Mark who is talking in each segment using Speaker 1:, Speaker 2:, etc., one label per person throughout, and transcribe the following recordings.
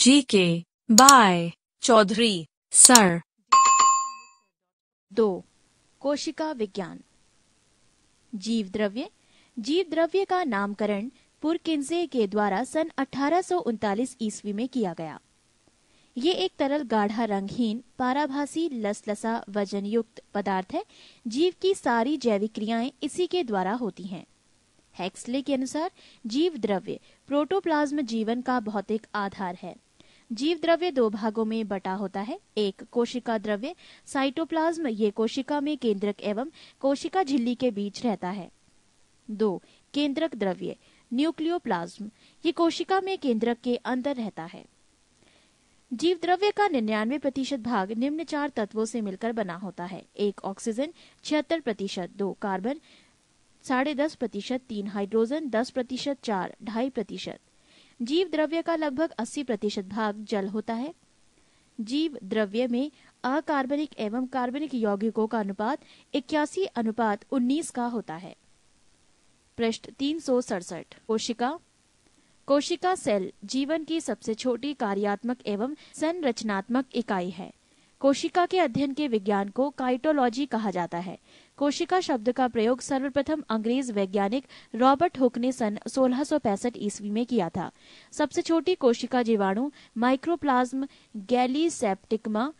Speaker 1: जी के bye Chaudhary sir दो कोशिका विज्ञान जीव द्रव्य जीव द्रव्य का नामकरण पुरकिंजे के द्वारा सन अठारह ईस्वी में किया गया ये एक तरल गाढ़ा रंगहीन पाराभासी लसलसा वजनयुक्त पदार्थ है जीव की सारी जैविक क्रियाएं इसी के द्वारा होती हैं हेक्सले के अनुसार जीव द्रव्य प्रोटोप्लाज्म जीवन का भौतिक आधार है जीव द्रव्य दो भागों में बटा होता है एक कोशिका द्रव्य साइटोप्लाज्म ये कोशिका में केंद्रक एवं कोशिका झिल्ली के बीच रहता है दो केंद्रक द्रव्य न्यूक्लियोप्लाज्म ये कोशिका में केंद्रक के अंदर रहता है जीव द्रव्य का निन्यानवे प्रतिशत भाग निम्न चार तत्वों से मिलकर बना होता है एक ऑक्सीजन छिहत्तर प्रतिशत दो कार्बन साढ़े दस प्रतिशत तीन हाइड्रोजन दस प्रतिशत चार ढाई प्रतिशत जीव द्रव्य का लगभग अस्सी प्रतिशत भाग जल होता है जीव द्रव्य में अकार्बनिक एवं कार्बनिक यौगिकों का अनुपात इक्यासी अनुपात उन्नीस का होता है पृष्ठ तीन सौ सड़सठ कोशिका कोशिका सेल जीवन की सबसे छोटी कार्यात्मक एवं संरचनात्मक इकाई है कोशिका के अध्ययन के विज्ञान को काइटोलॉजी कहा जाता है कोशिका शब्द का प्रयोग सर्वप्रथम अंग्रेज वैज्ञानिक रॉबर्ट हुक ने सन सोलह ईस्वी में किया था सबसे छोटी कोशिका जीवाणु माइक्रोप्लाज्म गैलीसेप्टिकमा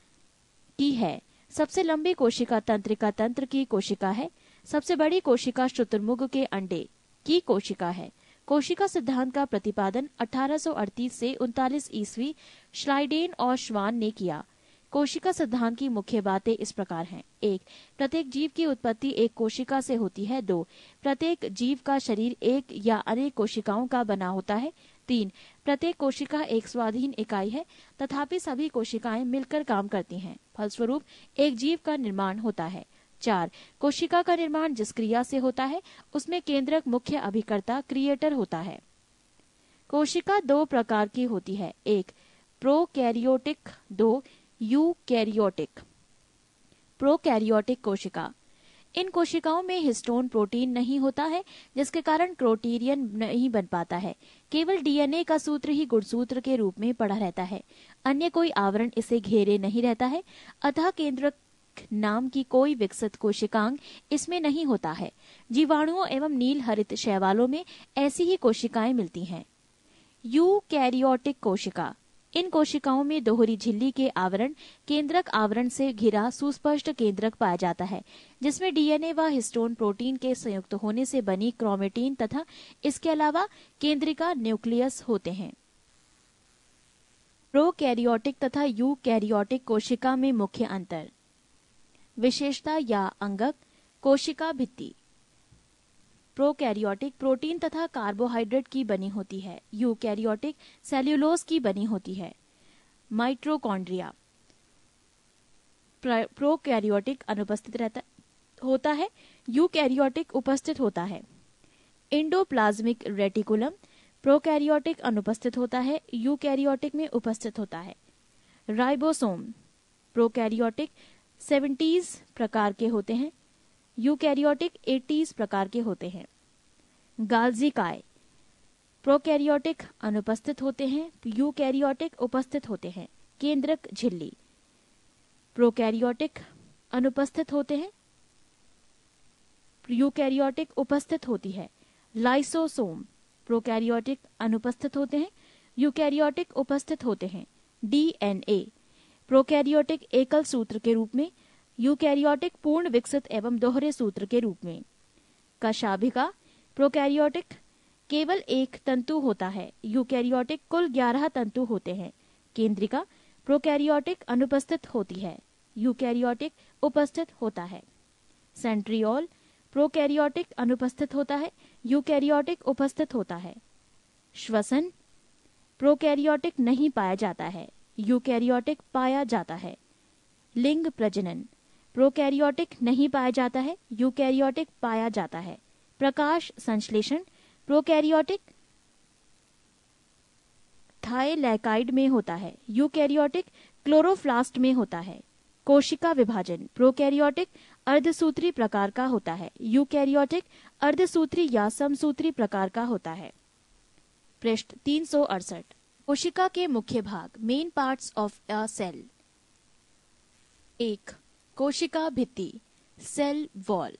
Speaker 1: की है सबसे लंबी कोशिका तंत्रिका तंत्र की कोशिका है सबसे बड़ी कोशिका शुतुर्मुग के अंडे की कोशिका है कोशिका सिद्धांत का प्रतिपादन 1838 से उनतालीस ईस्वी श्लाइडेन और श्वान ने किया कोशिका सिद्धांत की मुख्य बातें इस प्रकार हैं एक प्रत्येक जीव की उत्पत्ति एक कोशिका से होती है दो प्रत्येक जीव का शरीर एक या अनेक कोशिकाओं का बना होता है तीन प्रत्येक कोशिका एक स्वाधीन इकाई है तथापि सभी कोशिकाएं मिलकर काम करती हैं फलस्वरूप एक जीव का निर्माण होता है चार कोशिका का निर्माण जिस क्रिया से होता है उसमें केंद्रक मुख्य अभिकर्ता क्रिएटर होता है कोशिका दो प्रकार की होती है एक प्रोकैरियोटिक दो यूकैरियोटिक प्रोकैरियोटिक कोशिका इन कोशिकाओं में हिस्टोन प्रोटीन नहीं होता है जिसके कारण क्रोटीरियन नहीं बन पाता है केवल डीएनए का सूत्र ही गुणसूत्र के रूप में पड़ा रहता है अन्य कोई आवरण इसे घेरे नहीं रहता है अतः केंद्र नाम की कोई विकसित कोशिकांग इसमें नहीं होता है जीवाणुओं एवं नील हरित शैवालों में ऐसी ही कोशिकाएं मिलती हैं यू कोशिका इन कोशिकाओं में दोहरी झिल्ली के आवरण केंद्रक आवरण से घिरा सुस्पष्ट केंद्रक पाया जाता है जिसमें डीएनए व हिस्टोन प्रोटीन के संयुक्त होने से बनी क्रोमेटीन तथा इसके अलावा केंद्रिका न्यूक्लियस होते हैं प्रो कैरियोटिक तथा यू कैरियोटिक कोशिका में मुख्य अंतर विशेषता या अंगक कोशिका भित्ति प्रोकैरियोटिक प्रोटीन तथा कार्बोहाइड्रेट की बनी होती है यूकैरियोटिक सेल्यूलोज की बनी होती है माइट्रोकॉन्ड्रिया प्रोकैरियोटिक अनुपस्थित रहता होता है यूकैरियोटिक उपस्थित होता है इंडोप्लाज्मिक रेटिकुलम प्रोकैरियोटिक अनुपस्थित होता है यूकैरियोटिक में उपस्थित होता है राइबोसोम प्रोकैरियोटिक सेवेंटीज प्रकार के होते हैं यूकैरियोटिक एटीज प्रकार के होते हैं गालजी काय प्रोकैरियोटिक अनुपस्थित होते हैं यूकैरियोटिक उपस्थित होते हैं केंद्रक झिल्ली प्रोकैरियोटिक अनुपस्थित होते हैं यूकैरियोटिक उपस्थित होती है लाइसोसोम प्रोकैरियोटिक अनुपस्थित होते हैं यूकैरियोटिक उपस्थित होते हैं डीएनए प्रोकैरियोटिक एकल सूत्र के रूप में यूकैरियोटिक पूर्ण विकसित एवं दोहरे सूत्र के रूप में कशाभिका प्रोकैरियोटिक केवल एक तंतु होता है यूकैरियोटिक कुल ग्यारह तंतु होते हैं केंद्रिका प्रोकैरियोटिक अनुपस्थित होती है यूकैरियोटिक उपस्थित होता है सेंट्रियोल प्रोकैरियोटिक अनुपस्थित होता है यूकैरियोटिक उपस्थित होता है श्वसन प्रोकैरियोटिक नहीं पाया जाता है यूकैरियोटिक पाया जाता है लिंग प्रजनन प्रोकैरियोटिक नहीं पाया जाता है यूकैरियोटिक पाया जाता है प्रकाश संश्लेषण प्रोकैरियोटिक थाइलैकाइड में होता है यूकैरियोटिक क्लोरोफ्लास्ट में होता है कोशिका विभाजन प्रोकैरियोटिक अर्धसूत्री प्रकार का होता है यूकैरियोटिक अर्धसूत्री या समसूत्री प्रकार का होता है पृष्ठ तीन कोशिका के मुख्य भाग main parts of a cell एक कोशिका भित्ति सेल वॉल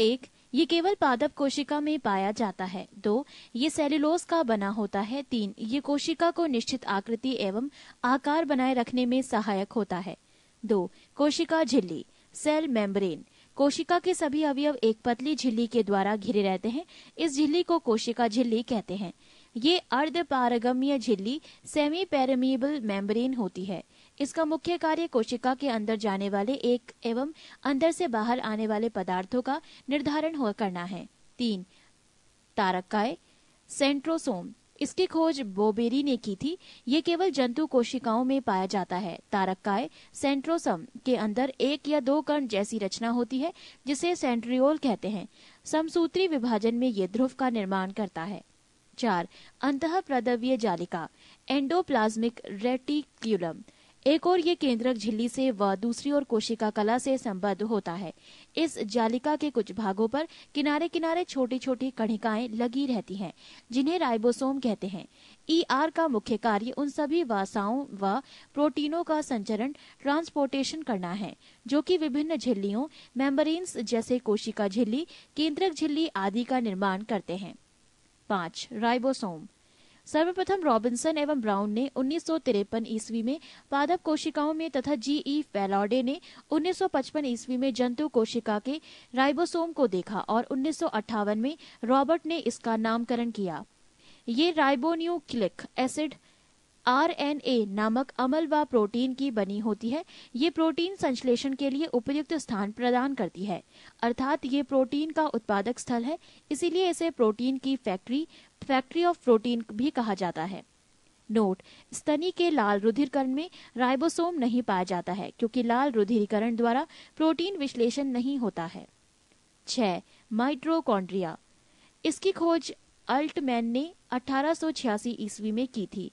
Speaker 1: एक ये केवल पादप कोशिका में पाया जाता है दो ये सेल्यूलोज का बना होता है तीन ये कोशिका को निश्चित आकृति एवं आकार बनाए रखने में सहायक होता है दो कोशिका झिल्ली सेल मेम्ब्रेन कोशिका के सभी अवयव एक पतली झिल्ली के द्वारा घिरे रहते हैं इस झिल्ली को कोशिका झिल्ली कहते हैं ये अर्ध पारगम्य झिल्ली सेमी पैरमिएबल मेम्ब्रेन होती है इसका मुख्य कार्य कोशिका के अंदर जाने वाले एक एवं अंदर से बाहर आने वाले पदार्थों का निर्धारण हो करना है तीन तारकाय सेंट्रोसोम इसकी खोज बोबेरी ने की थी ये केवल जंतु कोशिकाओं में पाया जाता है तारकाय सेंट्रोसम के अंदर एक या दो कण जैसी रचना होती है जिसे सेंट्रियोल कहते हैं समसूत्री विभाजन में ये ध्रुव का निर्माण करता है चार अंत प्रदव्य जालिका एंडोप्लाज्मिक रेटिक्यूलम एक और ये केंद्रक झिल्ली से व दूसरी ओर कोशिका कला से संबद्ध होता है इस जालिका के कुछ भागों पर किनारे किनारे छोटी छोटी कणिकाएं लगी रहती हैं जिन्हें राइबोसोम कहते हैं ई e ER का मुख्य कार्य उन सभी वासाओं व वा प्रोटीनों का संचरण ट्रांसपोर्टेशन करना है जो कि विभिन्न झिल्लियों मेम्बरेन्स जैसे कोशिका झिल्ली केंद्रक झिल्ली आदि का निर्माण करते हैं पांच राइबोसोम सर्वप्रथम रॉबिन्सन एवं ब्राउन ने उन्नीस ईस्वी में पादप कोशिकाओं में तथा जी ई फेलॉडे ने 1955 ईस्वी में जंतु कोशिका के राइबोसोम को देखा और उन्नीस में रॉबर्ट ने इसका नामकरण किया ये राइबोन्यूक्लिक एसिड आर नामक अमल व प्रोटीन की बनी होती है ये प्रोटीन संश्लेषण के लिए उपयुक्त स्थान प्रदान करती है अर्थात ये प्रोटीन का उत्पादक स्थल है इसीलिए इसे प्रोटीन की फैक्ट्री फैक्ट्री ऑफ प्रोटीन भी कहा जाता है नोट स्तनी के लाल रुधिरकरण में राइबोसोम नहीं पाया जाता है क्योंकि लाल रुधिरीकरण द्वारा प्रोटीन विश्लेषण नहीं होता है छह माइट्रोकॉन्ड्रिया इसकी खोज अल्टमैन ने 1886 ईस्वी में की थी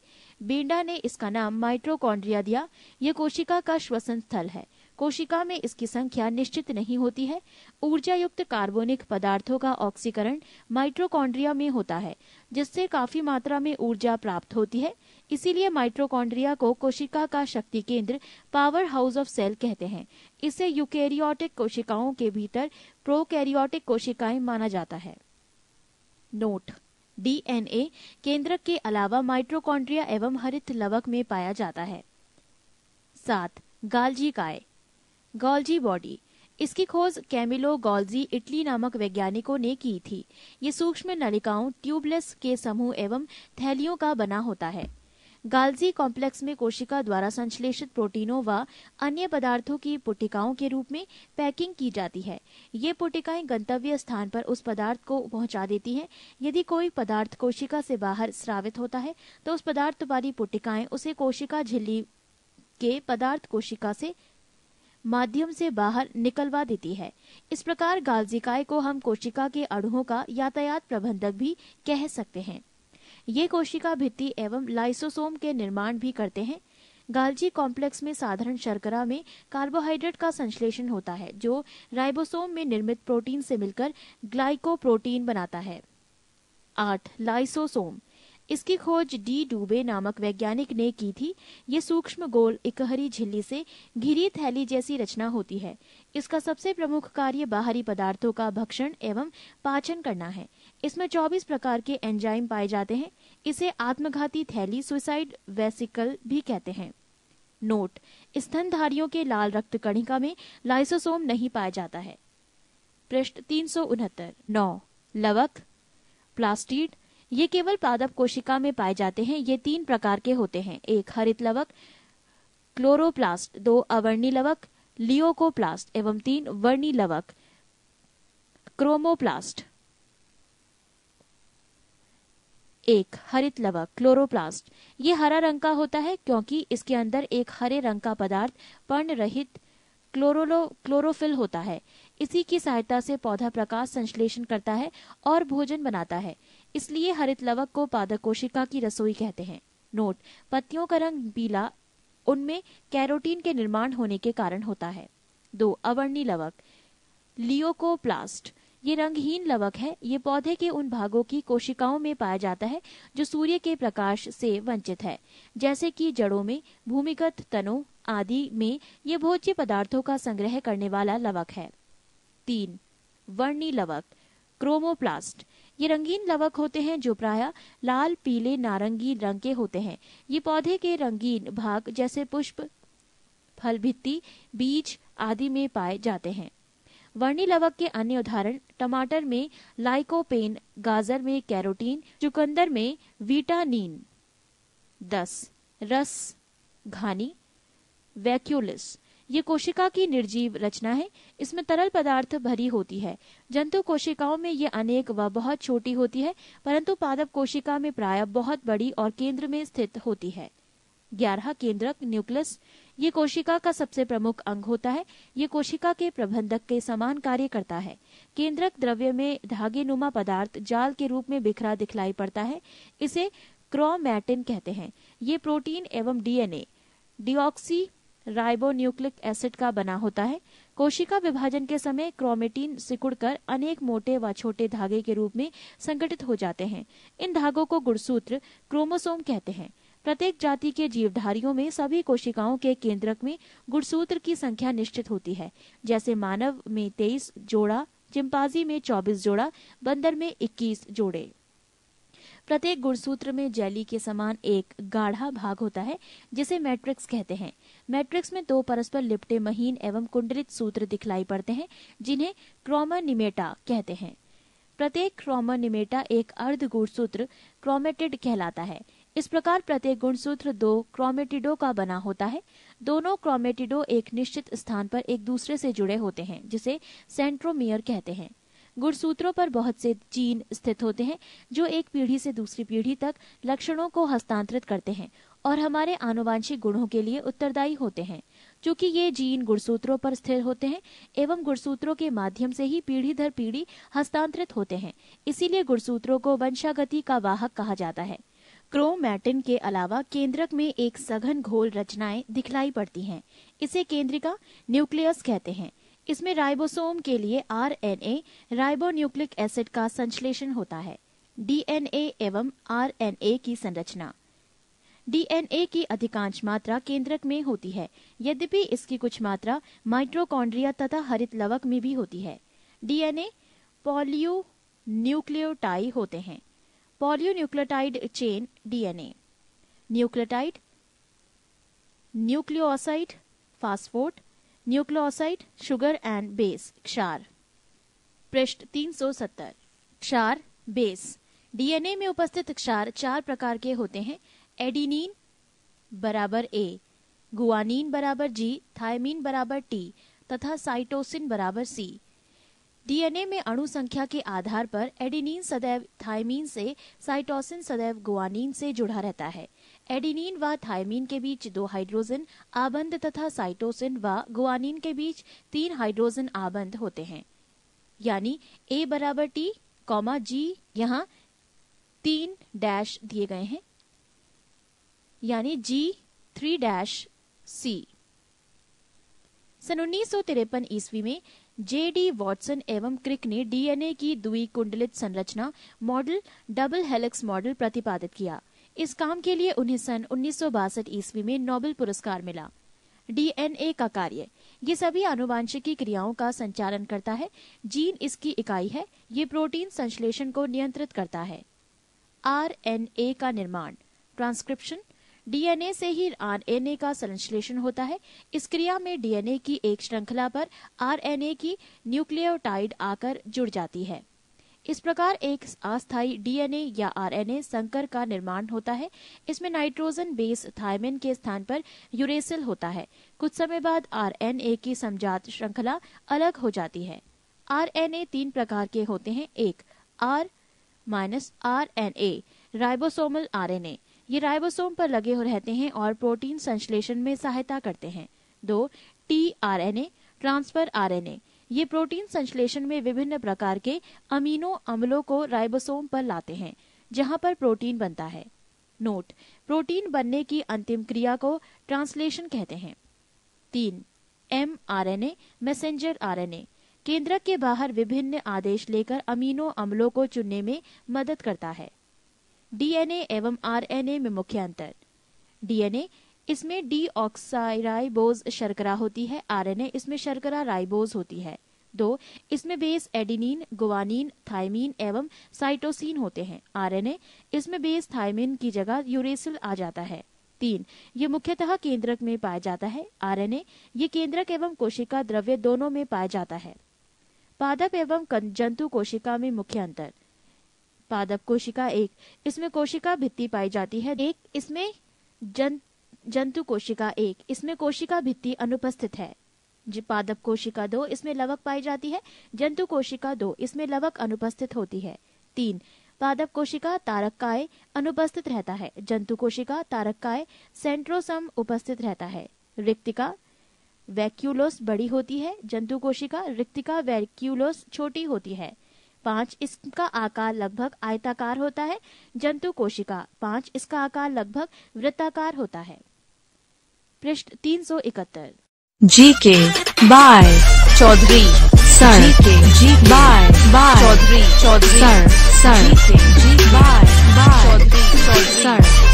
Speaker 1: बेंडा ने इसका नाम माइट्रोकॉन्ड्रिया दिया यह कोशिका का श्वसन स्थल है कोशिका में इसकी संख्या निश्चित नहीं होती है ऊर्जा युक्त कार्बोनिक पदार्थों का ऑक्सीकरण माइट्रोकॉन्ड्रिया में होता है जिससे काफी मात्रा में ऊर्जा प्राप्त होती है इसीलिए माइट्रोकॉन्ड्रिया को कोशिका का शक्ति केंद्र पावर हाउस ऑफ सेल कहते हैं इसे यूकेरियोटिक कोशिकाओं के भीतर प्रोकैरियोटिक कोशिकाएं माना जाता है नोट डीएनए केंद्रक के अलावा माइट्रोकॉन्ड्रिया एवं हरित लवक में पाया जाता है सात गालजी काय गॉल्जी बॉडी इसकी खोज कैमिलो गॉल्जी इटली नामक वैज्ञानिकों ने की थी ये सूक्ष्म नलिकाओं ट्यूबलेस के समूह एवं थैलियों का बना होता है गाल्जी कॉम्प्लेक्स में कोशिका द्वारा संश्लेषित प्रोटीनों व अन्य पदार्थों की पुटिकाओं के रूप में पैकिंग की जाती है ये पुटिकाएं गंतव्य स्थान पर उस पदार्थ को पहुंचा देती हैं यदि कोई पदार्थ कोशिका से बाहर स्रावित होता है तो उस पदार्थ वाली पुटिकाएं उसे कोशिका झिल्ली के पदार्थ कोशिका से माध्यम से बाहर निकलवा देती है इस प्रकार गालजिकाए को हम कोशिका के अणुओं का यातायात प्रबंधक भी कह सकते हैं ये कोशिका भित्ति एवं लाइसोसोम के निर्माण भी करते हैं गालजी कॉम्प्लेक्स में साधारण शर्करा में कार्बोहाइड्रेट का संश्लेषण होता है जो राइबोसोम में निर्मित प्रोटीन से मिलकर ग्लाइकोप्रोटीन बनाता है आठ लाइसोसोम इसकी खोज डी डूबे नामक वैज्ञानिक ने की थी ये सूक्ष्म गोल इकहरी झिल्ली से घिरी थैली जैसी रचना होती है इसका सबसे प्रमुख कार्य बाहरी पदार्थों का भक्षण एवं पाचन करना है इसमें 24 प्रकार के एंजाइम पाए जाते हैं इसे आत्मघाती थैली सुसाइड वेसिकल भी कहते हैं नोट स्तनधारियों के लाल रक्त कणिका में लाइसोसोम नहीं पाया जाता है पृष्ठ तीन सौ उनहत्तर नौ लवक प्लास्टिड ये केवल पादप कोशिका में पाए जाते हैं ये तीन प्रकार के होते हैं एक हरित लवक क्लोरोप्लास्ट दो अवर्णी लवक लियोकोप्लास्ट एवं तीन वर्णी लवक क्रोमोप्लास्ट एक हरित लवक क्लोरोप्लास्ट ये हरा रंग का होता है क्योंकि इसके अंदर एक हरे रंग का पदार्थ पर्ण रहित क्लोरोलो क्लोरोफिल होता है इसी की सहायता से पौधा प्रकाश संश्लेषण करता है और भोजन बनाता है इसलिए हरित लवक को पादक कोशिका की रसोई कहते हैं नोट पत्तियों का रंग पीला उनमें कैरोटीन के निर्माण होने के कारण होता है दो अवर्णी लवक लियोकोप्लास्ट ये रंगहीन लवक है ये पौधे के उन भागों की कोशिकाओं में पाया जाता है जो सूर्य के प्रकाश से वंचित है जैसे कि जड़ों में भूमिगत तनों आदि में ये भोज्य पदार्थों का संग्रह करने वाला लवक है तीन वर्णी लवक क्रोमोप्लास्ट ये रंगीन लवक होते हैं जो प्राय लाल पीले नारंगी रंग के होते हैं ये पौधे के रंगीन भाग जैसे पुष्प फल भित्ति बीज आदि में पाए जाते हैं वर्णी लवक के अन्य उदाहरण टमाटर में लाइकोपेन गाजर में कैरोटीन चुकंदर में विटामिन दस रस घानी वैक्यूलिस ये कोशिका की निर्जीव रचना है इसमें तरल पदार्थ भरी होती है जंतु कोशिकाओं में ये अनेक व बहुत छोटी होती है परंतु पादप कोशिका में प्राय बहुत बड़ी और केंद्र में स्थित होती है ग्यारह केंद्रक न्यूक्लियस ये कोशिका का सबसे प्रमुख अंग होता है ये कोशिका के प्रबंधक के समान कार्य करता है केंद्रक द्रव्य में धागे नुमा पदार्थ जाल के रूप में बिखरा दिखलाई पड़ता है इसे क्रोमैटिन कहते हैं ये प्रोटीन एवं डीएनए डिऑक्सी राइबोन्यूक्लिक एसिड का बना होता है कोशिका विभाजन के समय क्रोमेटीन सिकुड़कर अनेक मोटे व छोटे धागे के रूप में संगठित हो जाते हैं इन धागों को गुड़सूत्र क्रोमोसोम कहते हैं प्रत्येक जाति के जीवधारियों में सभी कोशिकाओं के केंद्रक में गुणसूत्र की संख्या निश्चित होती है जैसे मानव में तेईस जोड़ा चिंपाजी में चौबीस जोड़ा बंदर में इक्कीस जोड़े प्रत्येक गुणसूत्र में जैली के समान एक गाढ़ा भाग होता है जिसे मैट्रिक्स कहते हैं मैट्रिक्स में दो परस्पर लिपटे महीन एवं कुंडलित सूत्र दिखलाई पड़ते हैं जिन्हें क्रोमनिमेटा कहते हैं प्रत्येक क्रोमोनिमेटा एक अर्ध गुणसूत्र क्रोमेटिड कहलाता है इस प्रकार प्रत्येक गुणसूत्र दो क्रोमेटिडो का बना होता है दोनों क्रोमेटिडो एक निश्चित स्थान पर एक दूसरे से जुड़े होते हैं जिसे सेंट्रोमियर कहते हैं गुणसूत्रों पर बहुत से जीन स्थित होते हैं जो एक पीढ़ी से दूसरी पीढ़ी तक लक्षणों को हस्तांतरित करते हैं और हमारे आनुवांशिक गुणों के लिए उत्तरदायी होते हैं क्योंकि ये जीन गुणसूत्रों पर स्थिर होते हैं एवं गुणसूत्रों के माध्यम से ही पीढ़ी दर पीढ़ी हस्तांतरित होते हैं इसीलिए गुणसूत्रों को वंशागति का वाहक कहा जाता है क्रोमैटिन के अलावा केंद्रक में एक सघन घोल रचनाएं दिखलाई पड़ती हैं इसे केंद्रिका न्यूक्लियस कहते हैं इसमें राइबोसोम के लिए आरएनए राइबोन्यूक्लिक एसिड का संश्लेषण होता है डीएनए एवं ए की संरचना डीएनए की अधिकांश मात्रा केंद्रक में होती है यद्यपि इसकी कुछ मात्रा माइट्रोकॉन्ड्रिया तथा हरित लवक में भी होती है डीएनए पॉलियो न्यूक्लियोटाइड होते हैं nucleotide chain DNA nucleotide nucleoside phosphate nucleoside sugar and base क्षार पृष्ठ 370 क्षार बेस डीएनए में उपस्थित क्षार चार प्रकार के होते हैं एडिनिन बराबर ए गुआनिन बराबर जी थायमिन बराबर टी तथा साइटोसिन बराबर सी डीएनए में अणु संख्या के आधार पर एडिनिन सदैव थायमीन से साइटोसिन सदैव गुआनिन से जुड़ा रहता है एडिनिन व थायमीन के बीच दो हाइड्रोजन आबंध तथा साइटोसिन व गुआनिन के बीच तीन हाइड्रोजन आबंध होते हैं यानी ए बराबर टी कॉमा जी यहाँ तीन डैश दिए गए हैं यानी जी थ्री डैश सी सन उन्नीस ईस्वी में जे डी वॉटसन एवं क्रिक ने डीएनए की द्वि कुंडलित संरचना मॉडल डबल हेलिक्स मॉडल प्रतिपादित किया इस काम के लिए उन्हें सन उन्नीस ईस्वी में नोबेल पुरस्कार मिला डीएनए का कार्य ये सभी अनुवांशिकी क्रियाओं का संचालन करता है जीन इसकी इकाई है ये प्रोटीन संश्लेषण को नियंत्रित करता है आर का निर्माण ट्रांसक्रिप्शन डीएनए से ही आरएनए का संश्लेषण होता है इस क्रिया में डीएनए की एक श्रृंखला पर आरएनए की न्यूक्लियोटाइड आकर जुड़ जाती है इस प्रकार एक अस्थायी डीएनए या आरएनए संकर का निर्माण होता है इसमें नाइट्रोजन बेस थायमिन के स्थान पर यूरेसिल होता है कुछ समय बाद आरएनए की समझात श्रृंखला अलग हो जाती है आरएनए तीन प्रकार के होते हैं एक R minus R ribosomal RNA ये राइबोसोम पर लगे हो रहते हैं और प्रोटीन संश्लेषण में सहायता करते हैं दो T R N A transfer R N A ये प्रोटीन संश्लेषण में विभिन्न प्रकार के अमीनो अम्लों को राइबोसोम पर लाते हैं जहां पर प्रोटीन बनता है नोट प्रोटीन बनने की अंतिम क्रिया को ट्रांसलेशन कहते हैं तीन M R N A messenger R N A केंद्रक के बाहर विभिन्न आदेश लेकर अमीनो अम्लों को चुनने में मदद करता है डीएनए एवं आरएनए में मुख्य अंतर डीएनए इसमें डी ऑक्साइराइबोज शर्करा होती है आरएनए इसमें शर्करा राइबोज होती है दो इसमें बेस एडिनिन गुवानिन थायमिन एवं साइटोसिन होते हैं आरएनए इसमें बेस थायमिन की जगह यूरेसिल आ जाता है तीन ये मुख्यतः केंद्रक में पाया जाता है आरएनए ये केंद्रक एवं कोशिका द्रव्य दोनों में पाया जाता है पादप एवं जंतु कोशिका में मुख्य अंतर पादप कोशिका एक इसमें कोशिका भित्ति पाई जाती है एक इसमें जन जंतु कोशिका एक इसमें कोशिका भित्ति अनुपस्थित है पादप कोशिका दो इसमें लवक पाई जाती है जंतु कोशिका दो इसमें लवक अनुपस्थित होती है तीन पादप कोशिका तारक काय अनुपस्थित रहता है जंतु कोशिका तारक काय सेंट्रोसम उपस्थित रहता है रिक्तिका वैक्यूलोस बड़ी होती है जंतु कोशिका रिक्तिका वैक्यूलोस छोटी होती है पांच इसका आकार लगभग आयताकार होता है जंतु कोशिका पांच इसका आकार लगभग वृत्ताकार होता है पृष्ठ तीन सौ इकहत्तर जी के बाय चौधरी सर के G by by Chaudhary Chaudhary sir sir ji के G by by Chaudhary sir